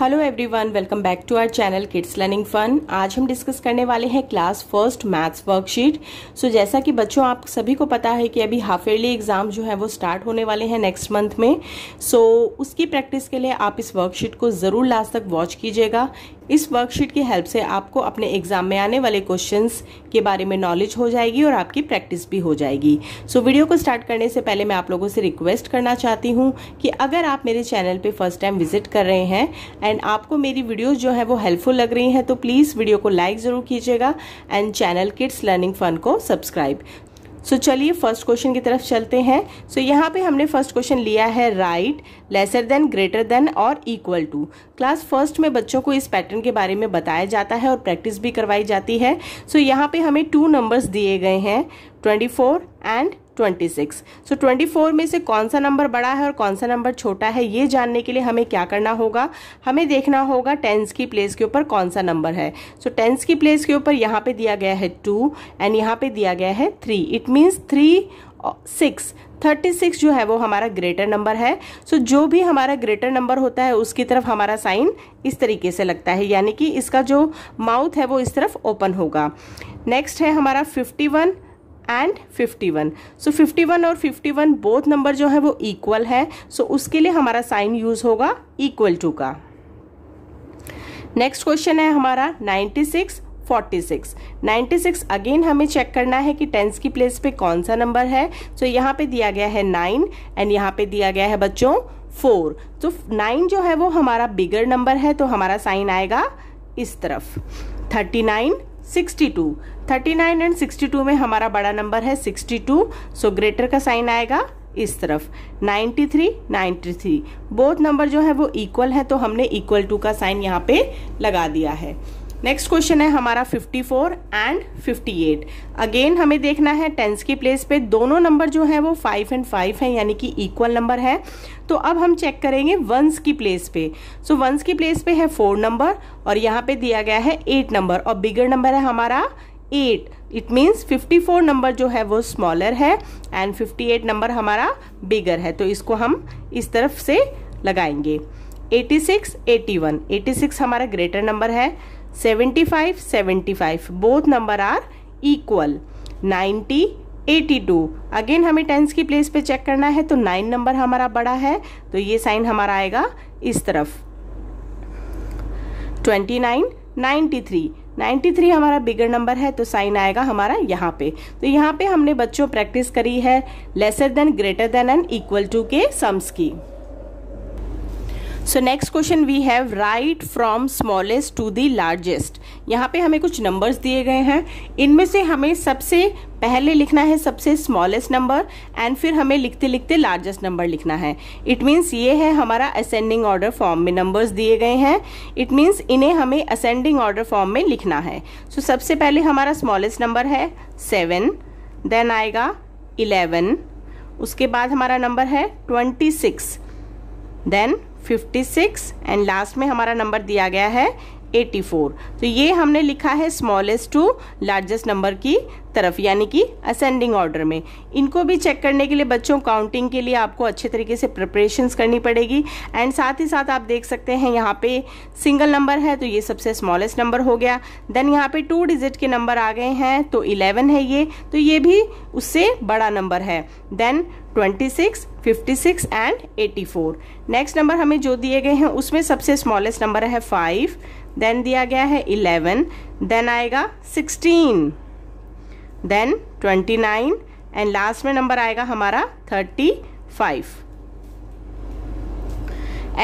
hello everyone welcome back to our channel kids learning fun आज हम discuss करने वाले हैं class first maths worksheet so जैसा कि बच्चों आप सभी को पता है कि अभी हाफ ईयरली एग्जाम जो है वो स्टार्ट होने वाले हैं नेक्स्ट मंथ में सो so, उसकी प्रैक्टिस के लिए आप इस वर्कशीट को ज़रूर लास्ट तक वॉच कीजिएगा इस वर्कशीट की हेल्प से आपको अपने एग्जाम में आने वाले क्वेश्चंस के बारे में नॉलेज हो जाएगी और आपकी प्रैक्टिस भी हो जाएगी सो so, वीडियो को स्टार्ट करने से पहले मैं आप लोगों से रिक्वेस्ट करना चाहती हूँ कि अगर आप मेरे चैनल पे फर्स्ट टाइम विजिट कर रहे हैं एंड आपको मेरी वीडियोज़ जो है वो हेल्पफुल लग रही हैं तो प्लीज़ वीडियो को लाइक ज़रूर कीजिएगा and channel kids learning fun को सब्सक्राइब सो चलिए फर्स्ट क्वेश्चन की तरफ चलते हैं सो so, यहाँ पे हमने फर्स्ट क्वेश्चन लिया है write lesser than greater than और इक्वल टू क्लास फर्स्ट में बच्चों को इस पैटर्न के बारे में बताया जाता है और प्रैक्टिस भी करवाई जाती है सो so, यहाँ पे हमें टू नंबर्स दिए गए हैं twenty four and twenty six so twenty four में से कौन सा नंबर बड़ा है और कौन सा नंबर छोटा है ये जानने के लिए हमें क्या करना होगा हमें देखना होगा टेंस की प्लेस के ऊपर कौन सा नंबर है सो so, टेंस की प्लेस के ऊपर यहाँ पे दिया गया है टू एंड यहाँ पे दिया गया है three it means three six thirty six जो है वो हमारा ग्रेटर नंबर है सो so, जो भी हमारा ग्रेटर नंबर होता है उसकी तरफ हमारा साइन इस तरीके से लगता है यानी कि इसका जो माउथ है वो इस तरफ ओपन होगा नेक्स्ट है हमारा fifty one and 51 so so 51 और 51 बोथ नंबर जो है वो इक्वल है सो so उसके लिए हमारा साइन यूज होगा इक्वल टू का नेक्स्ट क्वेश्चन है हमारा 96 46 96 अगेन हमें चेक करना है कि टेंस की प्लेस पे कौन सा नंबर है सो so यहाँ पे दिया गया है नाइन एंड यहाँ पे दिया गया है बच्चों फोर तो नाइन जो है वो हमारा बिगर नंबर है तो हमारा साइन आएगा इस तरफ थर्टी नाइन 62 39 एंड 62 में हमारा बड़ा नंबर है 62 सो ग्रेटर का साइन आएगा इस तरफ 93 93 बोथ नंबर जो है वो इक्वल है तो हमने इक्वल टू का साइन यहाँ पे लगा दिया है नेक्स्ट क्वेश्चन है हमारा 54 एंड 58 अगेन हमें देखना है टेंस की प्लेस पे दोनों नंबर जो है वो फाइव एंड फाइव है यानी कि इक्वल नंबर है तो अब हम चेक करेंगे वंस की प्लेस पे सो so, वंस की प्लेस पे है फोर नंबर और यहाँ पे दिया गया है एट नंबर और बिगर नंबर है हमारा एट इट मीन्स 54 नंबर जो है वो स्मॉलर है एंड 58 नंबर हमारा बिगर है तो इसको हम इस तरफ से लगाएंगे 86, 81, 86 हमारा ग्रेटर नंबर है 75 75 both number are equal 90 82 again हमें टेंस की प्लेस पे चेक करना है तो नाइन नंबर हमारा बड़ा है तो ये साइन हमारा आएगा इस तरफ 29 93 93 हमारा बिगर नंबर है तो साइन आएगा हमारा यहाँ पे तो यहाँ पे हमने बच्चों प्रैक्टिस करी है lesser than greater than and equal to के सम्स की so next question we have write from smallest to the largest यहाँ पे हमें कुछ नंबर्स दिए गए हैं इनमें से हमें सबसे पहले लिखना है सबसे स्मॉलेस्ट नंबर एंड फिर हमें लिखते लिखते लार्जेस्ट नंबर लिखना है इट मीन्स ये है हमारा असेंडिंग ऑर्डर फॉर्म में नंबर्स दिए गए हैं इट मीन्स इन्हें हमें असेंडिंग ऑर्डर फॉर्म में लिखना है सो so, सबसे पहले हमारा स्मॉलेस्ट नंबर है सेवन देन आएगा इलेवन उसके बाद हमारा नंबर है twenty six then 56 and last में हमारा नंबर दिया गया है 84 तो ये हमने लिखा है स्मॉलेस्ट टू लार्जेस्ट नंबर की तरफ यानी कि असेंडिंग ऑर्डर में इनको भी चेक करने के लिए बच्चों काउंटिंग के लिए आपको अच्छे तरीके से प्रिपरेशंस करनी पड़ेगी एंड साथ ही साथ आप देख सकते हैं यहाँ पे सिंगल नंबर है तो ये सबसे स्मॉलेस्ट नंबर हो गया देन यहाँ पे टू डिजिट के नंबर आ गए हैं तो 11 है ये तो ये भी उससे बड़ा नंबर है देन 26, 56 एंड 84 नेक्स्ट नंबर हमें जो दिए गए हैं उसमें सबसे स्मॉलेस्ट नंबर है फाइव देन दिया गया है इलेवन देन आएगा sixteen then twenty nine and last में नंबर आएगा हमारा थर्टी फाइव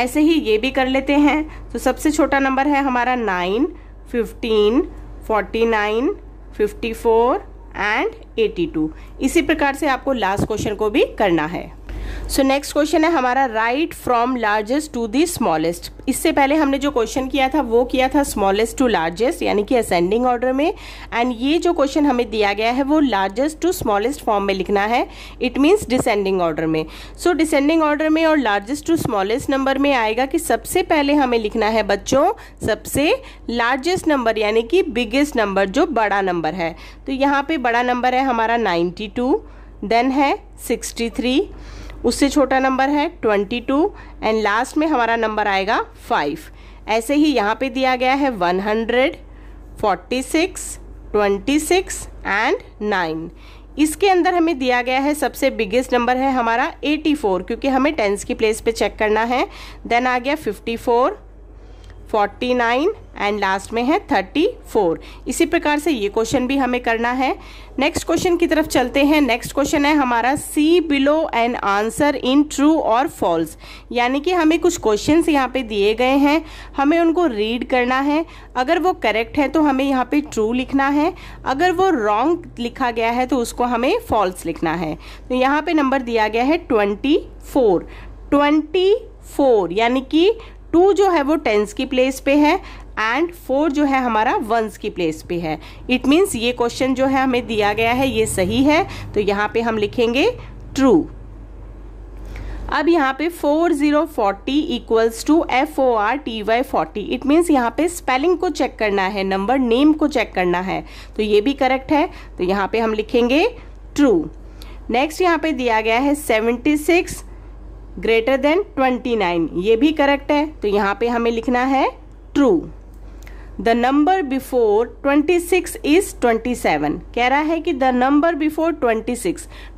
ऐसे ही ये भी कर लेते हैं तो सबसे छोटा नंबर है हमारा nine fifteen forty nine fifty four and eighty two इसी प्रकार से आपको लास्ट क्वेश्चन को भी करना है सो नेक्स्ट क्वेश्चन है हमारा write from largest to the smallest इससे पहले हमने जो क्वेश्चन किया था वो किया था स्मॉलेस्ट टू लार्जेस्ट यानी कि असेंडिंग ऑर्डर में एंड ये जो क्वेश्चन हमें दिया गया है वो लार्जेस्ट टू स्मॉलेस्ट फॉर्म में लिखना है इट मीन्स डिसेंडिंग ऑर्डर में सो डिसेंडिंग ऑर्डर में और लार्जेस्ट टू स्मॉलेस्ट नंबर में आएगा कि सबसे पहले हमें लिखना है बच्चों सबसे लार्जेस्ट नंबर यानी कि बिगेस्ट नंबर जो बड़ा नंबर है तो यहाँ पर बड़ा नंबर है हमारा टू देन है थ्री उससे छोटा नंबर है ट्वेंटी टू एंड लास्ट में हमारा नंबर आएगा फाइव ऐसे ही यहाँ पे दिया गया है one hundred forty six twenty six and nine इसके अंदर हमें दिया गया है सबसे बिगेस्ट नंबर है हमारा 84 क्योंकि हमें टेंस की प्लेस पे चेक करना है देन आ गया 54 फोर्टी नाइन एंड लास्ट में है थर्टी फोर इसी प्रकार से ये क्वेश्चन भी हमें करना है नेक्स्ट क्वेश्चन की तरफ चलते हैं नेक्स्ट क्वेश्चन है हमारा see below and answer in true और फॉल्स यानी कि हमें कुछ क्वेश्चन यहाँ पे दिए गए हैं हमें उनको रीड करना है अगर वो करेक्ट है तो हमें यहाँ पे ट्रू लिखना है अगर वो रॉन्ग लिखा गया है तो उसको हमें फॉल्स लिखना है तो यहाँ पे नंबर दिया गया है ट्वेंटी फोर ट्वेंटी फोर यानी कि टू जो है वो टेंस की प्लेस पे है एंड फोर जो है हमारा वंस की प्लेस पे है इट मीन्स ये क्वेश्चन जो है हमें दिया गया है ये सही है तो यहाँ पे हम लिखेंगे ट्रू अब यहाँ पे four zero forty equals to F O R T Y forty it means यहाँ पे स्पेलिंग को चेक करना है नंबर नेम को चेक करना है तो ये भी करेक्ट है तो यहाँ पे हम लिखेंगे ट्रू नेक्स्ट यहाँ पे दिया गया है सिक्स ग्रेटर देन 29 ये भी करेक्ट है तो यहाँ पे हमें लिखना है true the number before 26 is 27 कह रहा है कि द नंबर बिफोर 26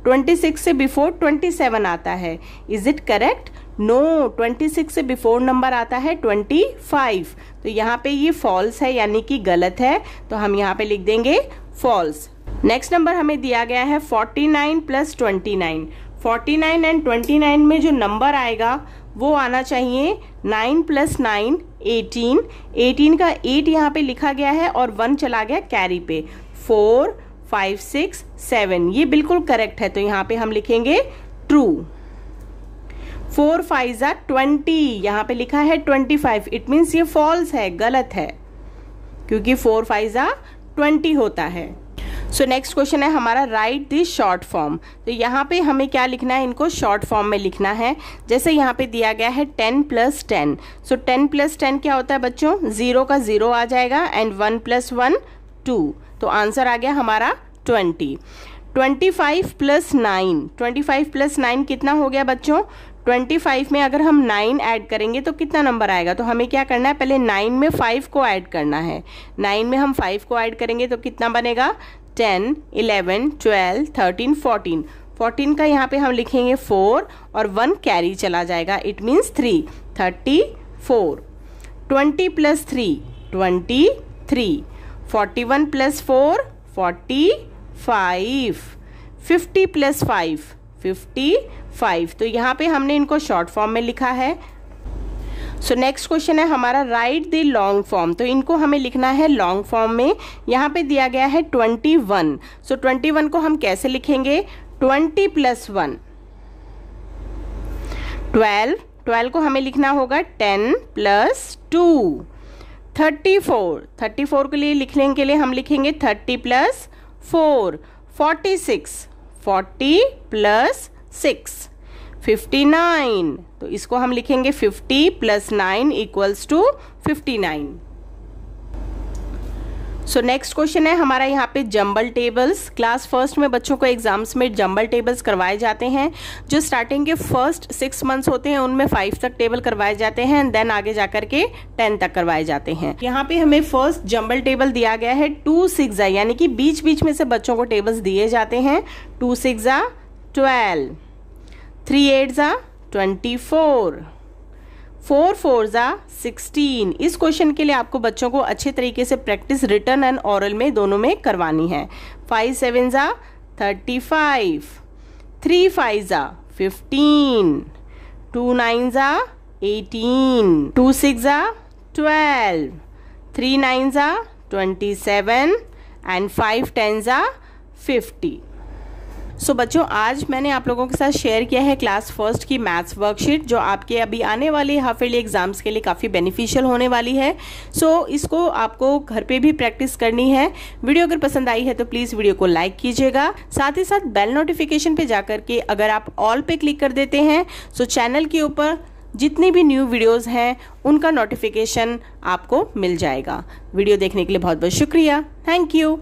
26 से बिफोर 27 आता है इज इट करेक्ट नो 26 से बिफोर नंबर आता है 25 तो यहाँ पे ये फॉल्स है यानी कि गलत है तो हम यहाँ पे लिख देंगे फॉल्स नेक्स्ट नंबर हमें दिया गया है 49 nine plus twenty nine forty nine and twenty nine में जो नंबर आएगा वो आना चाहिए nine plus nine eighteen eighteen का एट यहाँ पे लिखा गया है और वन चला गया कैरी पे फोर फाइव सिक्स सेवन ये बिल्कुल करेक्ट है तो यहाँ पे हम लिखेंगे ट्रू फोर फाइव ज़ा ट्वेंटी यहाँ पे लिखा है ट्वेंटी फाइव इट मीन्स ये फॉल्स है गलत है क्योंकि फोर फाइव ज़ा ट्वेंटी होता है सो नेक्स्ट क्वेश्चन है हमारा राइट दिस शॉर्ट फॉर्म तो यहाँ पे हमें क्या लिखना है इनको शॉर्ट फॉर्म में लिखना है जैसे यहाँ पे दिया गया है ten plus ten so ten plus ten क्या होता है बच्चों ज़ीरो का ज़ीरो आ जाएगा and one plus one two तो आंसर आ गया हमारा twenty twenty five plus nine twenty five plus nine कितना हो गया बच्चों ट्वेंटी फाइव में अगर हम नाइन ऐड करेंगे तो कितना नंबर आएगा तो हमें क्या करना है पहले नाइन में फाइव को ऐड करना है नाइन में हम फाइव को ऐड करेंगे तो कितना बनेगा ten eleven twelve thirteen fourteen fourteen का यहाँ पे हम लिखेंगे फोर और वन कैरी चला जाएगा it means three thirty four twenty plus three twenty three forty one plus four forty five fifty plus five fifty five तो यहाँ पे हमने इनको शॉर्ट फॉर्म में लिखा है सो नेक्स्ट क्वेश्चन है हमारा राइट द लॉन्ग फॉर्म तो इनको हमें लिखना है लॉन्ग फॉर्म में यहाँ पे दिया गया है twenty one so twenty one को हम कैसे लिखेंगे twenty plus one twelve twelve को हमें लिखना होगा ten plus two thirty four thirty four के लिए लिखने के लिए हम लिखेंगे thirty plus four forty six forty plus six 59 तो इसको हम लिखेंगे 50 plus nine equals to 59 so next question है हमारा यहाँ पे जंबल टेबल्स क्लास फर्स्ट में बच्चों को एग्जाम्स में जंबल टेबल्स करवाए जाते हैं जो स्टार्टिंग के फर्स्ट सिक्स मंथ्स होते हैं उनमें फाइव तक टेबल करवाए जाते हैं एंड देन आगे जाकर के टेन तक करवाए जाते हैं यहाँ पे हमें फर्स्ट जंबल टेबल दिया गया है टू सिक्सा यानी कि बीच बीच में से बच्चों को टेबल्स दिए जाते हैं two six twelve three eight ज़ा ट्वेंटी फोर फोर फोर ज़ा सिक्सटीन इस क्वेश्चन के लिए आपको बच्चों को अच्छे तरीके से प्रैक्टिस रिटर्न एंड ऑरल में दोनों में करवानी है फाइव सेवन ज़ा थर्टी फाइव थ्री फाइव ज़ा फिफ्टीन टू नाइन ज़ा एटीन टू सिक्स ज़ा ट्वेल्व थ्री नाइन ज़ा twenty seven and five ten ज़ा फिफ्टी सो so, बच्चों आज मैंने आप लोगों के साथ शेयर किया है क्लास फर्स्ट की मैथ्स वर्कशीट जो आपके अभी आने वाले हाफ ईयरली एग्जाम्स के लिए काफ़ी बेनिफिशियल होने वाली है सो so, इसको आपको घर पे भी प्रैक्टिस करनी है वीडियो अगर पसंद आई है तो प्लीज़ वीडियो को लाइक कीजिएगा साथ ही साथ बेल नोटिफिकेशन पर जाकर के अगर आप ऑल पे क्लिक कर देते हैं सो so चैनल के ऊपर जितनी भी न्यू वीडियोज़ हैं उनका नोटिफिकेशन आपको मिल जाएगा वीडियो देखने के लिए बहुत बहुत शुक्रिया थैंक यू